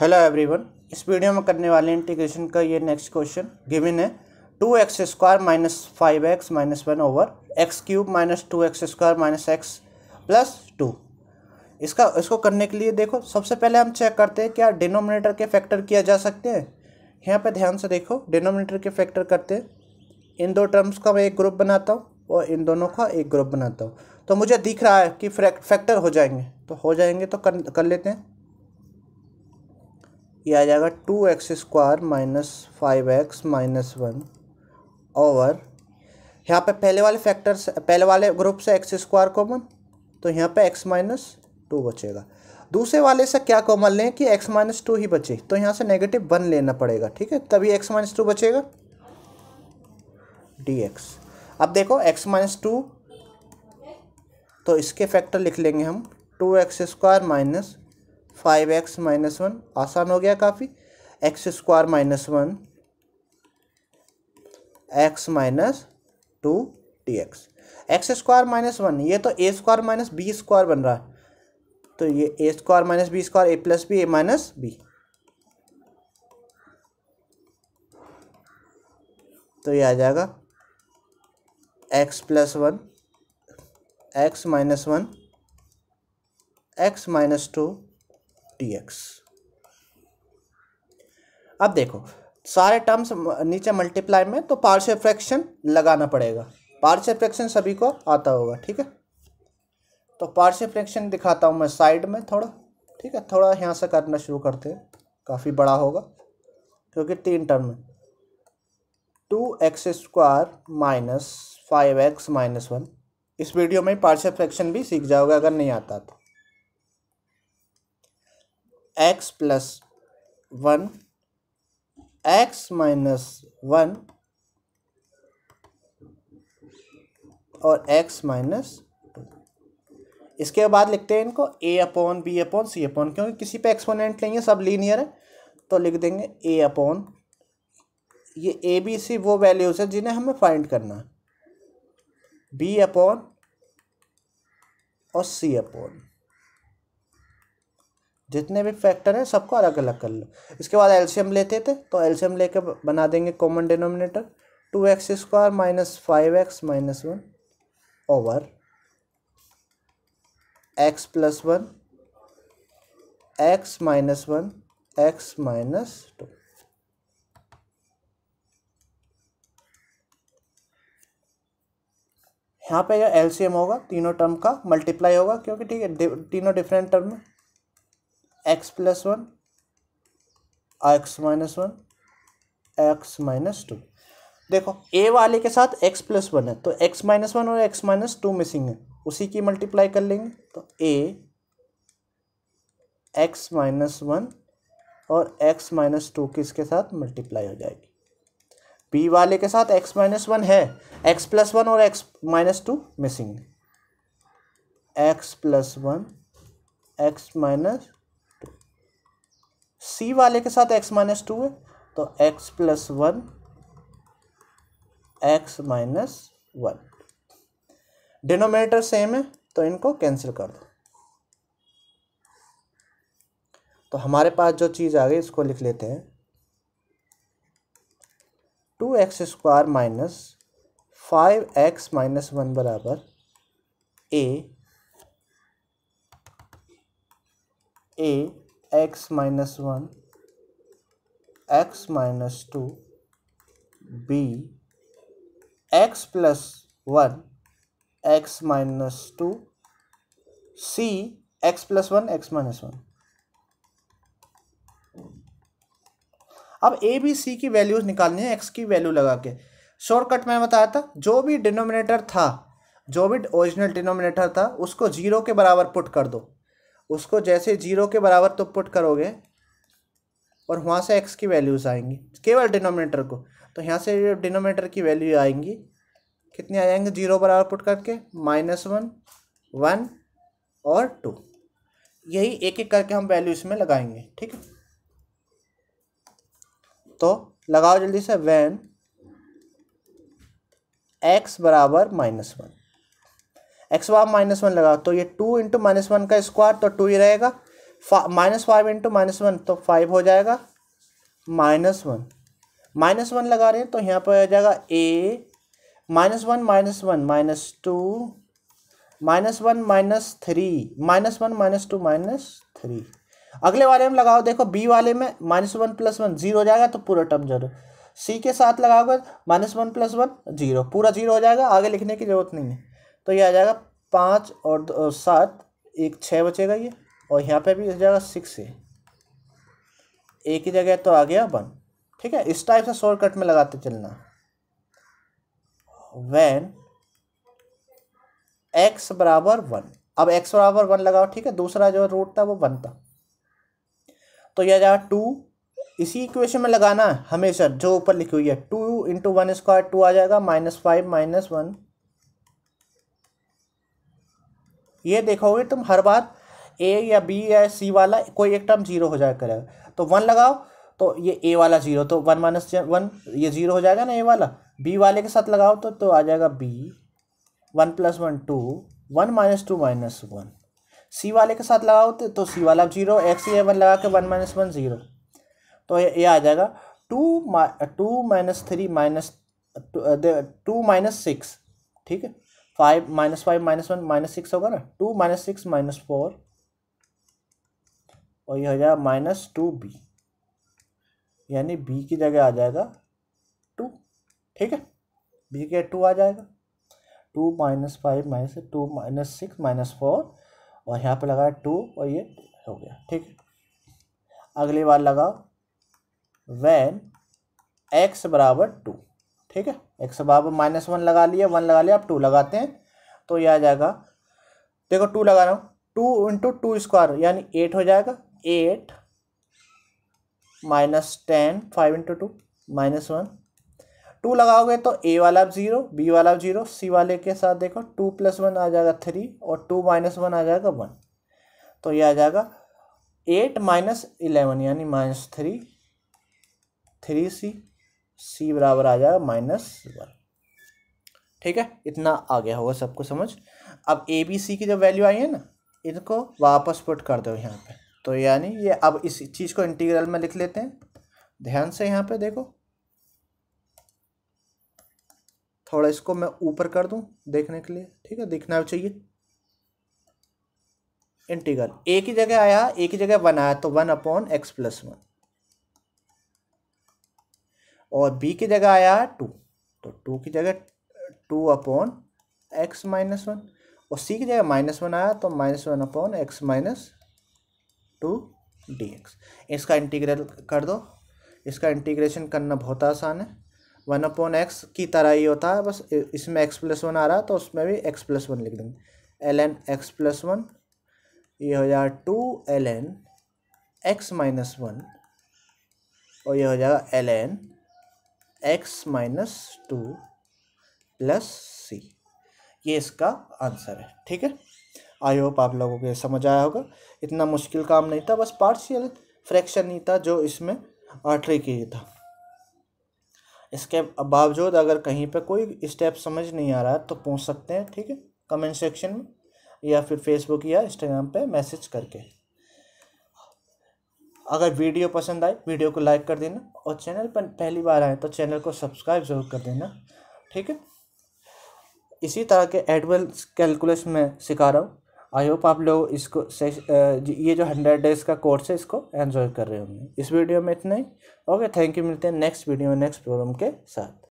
hello everyone इस video में करने वाले इंटीग्रेशन का ये नेक्स्ट क्वेश्चन गिवन है two x square minus five x minus one over x cube minus two x square minus x plus two इसका इसको करने के लिए देखो सबसे पहले हम चेक करते हैं क्या डिनोमिनेटर के फैक्टर किया जा सकते हैं यहाँ पर ध्यान से देखो डिनोमिनेटर के फैक्टर करते हैं इन दो टर्म्स का मैं एक ग्रुप बनाता हूँ और इन दोनों का एक ग्रुप बनाता हूँ तो मुझे दिख रहा है कि फैक्टर हो जाएंगे तो हो जाएंगे तो कर, कर लेते हैं ये आ जाएगा two x square minus five x minus one और यहाँ पे पहले वाले फैक्टर से पहले वाले ग्रुप से एक्स स्क्वायर कॉमन तो यहाँ पे एक्स माइनस टू बचेगा दूसरे वाले से क्या कॉमन लें कि एक्स माइनस टू ही बचे तो यहाँ से नेगेटिव वन लेना पड़ेगा ठीक है तभी एक्स माइनस टू बचेगा डी एक्स अब देखो एक्स माइनस टू तो इसके फैक्टर लिख लेंगे हम two x square minus five x minus one आसान हो गया काफ़ी x square minus one x minus two t x x square minus one ये तो a square minus b square बन रहा है तो ये a square minus b square a plus b a minus b तो ये आ जाएगा x plus one x minus one x minus two t x अब देखो सारे टर्म्स नीचे मल्टीप्लाई में तो पार्शियल फ्रैक्शन लगाना पड़ेगा पार्शियल फ्रैक्शन सभी को आता होगा ठीक है तो पार्शियल फ्रैक्शन दिखाता हूँ मैं साइड में थोड़ा ठीक है थोड़ा यहाँ से करना शुरू करते हैं काफ़ी बड़ा होगा क्योंकि तीन टर्म है two x square minus five x minus one इस वीडियो में पार्शियल फ्रैक्शन भी सीख जाओगे अगर नहीं आता तो x plus one x minus one और एक्स माइनस इसके बाद लिखते हैं इनको a upon b upon c upon क्योंकि किसी पे एक्सपोनेंट नहीं है सब लीनियर है तो लिख देंगे ए अपॉन ये ए बी सी वो वैल्यूज़ है जिन्हें हमें फाइंड करना है बी अपॉन और सी अपॉन जितने भी फैक्टर हैं सबको अलग अलग कर लो इसके बाद एल्शियम लेते थे तो एल्शियम लेकर बना देंगे common denominator two x square minus five x minus one over x plus one x minus one x minus two यहाँ पे एल्शियम होगा तीनों टर्म का मल्टीप्लाई होगा क्योंकि ठीक है तीनों डिफरेंट टर्म में x plus one x minus one x minus two देखो ए वाले के साथ एक्स प्लस वन है तो एक्स माइनस वन और एक्स माइनस टू मिसिंग है उसी की मल्टीप्लाई कर लेंगे तो ए एक्स माइनस वन और एक्स माइनस टू किसके इसके साथ मल्टीप्लाई हो जाएगी बी वाले के साथ एक्स माइनस वन है एक्स प्लस वन और एक्स माइनस टू मिसिंग है x plus one x minus c वाले के साथ एक्स माइनस टू है तो x plus one x minus one denominator same है तो इनको कैंसिल कर दो तो हमारे पास जो चीज़ आ गई इसको लिख लेते हैं two x square minus five x minus one बराबर a a x minus one x minus two b x plus one x minus two c x plus one x minus one अब ए बी सी की values निकालनी है x की value लगा के shortcut मैंने बताया था जो भी डिनोमिनेटर था जो भी ओरिजिनल डिनोमिनेटर था उसको जीरो के बराबर पुट कर दो उसको जैसे जीरो के बराबर तो पुट करोगे और वहाँ से एक्स की वैल्यूज़ आएंगी केवल डिनोमिनेटर को तो यहाँ से डिनोमिनेटर की वैल्यू आएंगी कितने आ जाएंगे जीरो बराबर पुट करके माइनस वन वन और टू यही एक एक करके हम वैल्यू इसमें लगाएंगे ठीक है तो लगाओ जल्दी से वैन एक्स बराबर माइनस वन एक्स वाव माइनस वन लगाओ तो ये टू इंटू माइनस वन का स्क्वायर तो टू ही रहेगा फा minus five into minus one तो फाइव हो जाएगा माइनस वन माइनस वन लगा रहे हैं तो यहाँ पर आ जाएगा a minus one minus one minus two minus one minus three minus one minus two minus three अगले वाले में लगाओ देखो बी वाले में minus one plus one zero हो जाएगा तो पूरा टर्म जरूर सी के साथ लगाओगे minus one plus one zero पूरा जीरो हो जाएगा आगे लिखने की जरूरत नहीं है तो ये आ जाएगा पाँच और सात एक छः बचेगा ये और यहाँ पे भी आ जाएगा सिक्स है एक ही जगह तो आ गया वन ठीक है इस टाइप से शॉर्टकट में लगाते चलना वैन एक्स बराबर वन अब एक्स बराबर वन लगाओ ठीक है दूसरा जो रूट था वो वन था तो यह जाएगा टू इसी इक्वेशन में लगाना है हमेशा जो ऊपर लिखी हुई है two into one square two आ जाएगा माइनस फाइव माइनस वन ये देखोगे तुम हर बार ए या बी या सी वाला कोई एक टर्म जीरो हो जाएगा करेगा तो वन लगाओ तो ये ए वाला जीरो तो वन माइनस वन ये जीरो हो जाएगा ना ए वाला बी वाले के साथ लगाओ तो तो आ जाएगा b one plus one two one minus two minus one c वाले के साथ लगाओ तो तो सी वाला जीरो एक्स ए वन लगा के वन माइनस वन जीरो तो ये आ जाएगा two two minus three minus two minus six ठीक है five minus five minus one minus six होगा ना two minus six minus four और ये हो जाएगा माइनस टू बी यानी बी की जगह आ जाएगा टू ठीक है बी के टू आ जाएगा two minus five minus two minus six minus four और यहाँ पे लगाया टू और ये हो गया ठीक है अगली बार लगाओ वैन एक्स बराबर टू ठीक है एक सब आप माइनस वन लगा लिए वन लगा लिया आप टू लगाते हैं तो यह आ जाएगा देखो टू लगा रहा हूँ टू इंटू टू स्क्वायर यानी एट हो जाएगा eight minus ten five into two minus one two लगाओगे तो ए वाला आप ज़ीरो बी वाला आप ज़ीरो सी वाले के साथ देखो टू प्लस वन आ जाएगा थ्री और टू माइनस वन आ जाएगा वन तो ये आ जाएगा एट माइनस इलेवन यानी minus three three c c बराबर आ जाएगा माइनस वन ठीक है इतना आ गया होगा सबको समझ अब ए बी सी की जो वैल्यू आई है ना इनको वापस पुट कर दो यहाँ पे तो यानी ये अब इस चीज़ को इंटीग्रल में लिख लेते हैं ध्यान से यहाँ पे देखो थोड़ा इसको मैं ऊपर कर दूँ देखने के लिए ठीक है दिखना चाहिए इंटीग्रल ए की जगह आया ए की जगह वन आया तो one upon x plus one और बी की जगह आया टू तो टू की जगह two upon x minus one और सी की जगह माइनस वन आया तो minus one upon x minus to D x इसका इंटीग्रल कर दो इसका इंटीग्रेशन करना बहुत आसान है वन अपॉन एक्स की तरह ही होता है बस इसमें एक्स प्लस वन आ रहा है तो उसमें भी एक्स प्लस वन लिख देंगे l n x plus one ये हो जाएगा two l n x minus one और ये हो जाएगा l n x minus two plus c ये इसका आंसर है ठीक है आई होप आप लोगों को समझ आया होगा इतना मुश्किल काम नहीं था बस पार्शियल फ्रैक्शन ही था जो इसमें की था इसके बावजूद अगर कहीं पे कोई स्टेप समझ नहीं आ रहा है तो पूछ सकते हैं ठीक है कमेंट सेक्शन में या फिर फेसबुक या इंस्टाग्राम पे मैसेज करके अगर वीडियो पसंद आए वीडियो को लाइक कर देना और चैनल पर पहली बार आए तो चैनल को सब्सक्राइब ज़रूर कर देना ठीक है इसी तरह के एडवेंस कैलकुलस में सिखा रहा हूँ आई होप आप लोग इसको ये जो हंड्रेड डेज का कोर्स है इसको एन्जॉय कर रहे होंगे इस वीडियो में इतना ही ओके थैंक यू मिलते हैं नेक्स्ट वीडियो नेक्स्ट प्रोग्राम के साथ